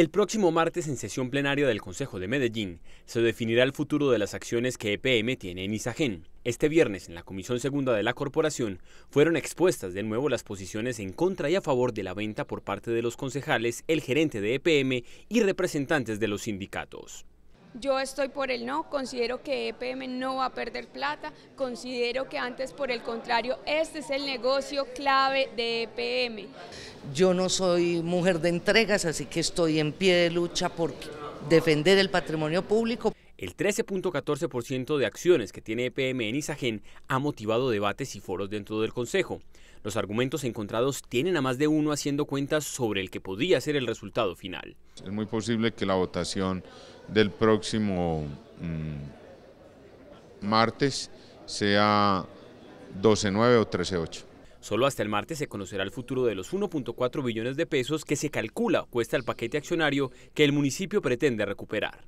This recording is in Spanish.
El próximo martes, en sesión plenaria del Consejo de Medellín, se definirá el futuro de las acciones que EPM tiene en Isagen. Este viernes, en la Comisión Segunda de la Corporación, fueron expuestas de nuevo las posiciones en contra y a favor de la venta por parte de los concejales, el gerente de EPM y representantes de los sindicatos. Yo estoy por el no, considero que EPM no va a perder plata, considero que antes por el contrario, este es el negocio clave de EPM. Yo no soy mujer de entregas, así que estoy en pie de lucha por defender el patrimonio público. El 13.14% de acciones que tiene EPM en Isagen ha motivado debates y foros dentro del Consejo. Los argumentos encontrados tienen a más de uno haciendo cuentas sobre el que podría ser el resultado final. Es muy posible que la votación del próximo mm, martes sea 12.9 o 13.8. Solo hasta el martes se conocerá el futuro de los 1.4 billones de pesos que se calcula cuesta el paquete accionario que el municipio pretende recuperar.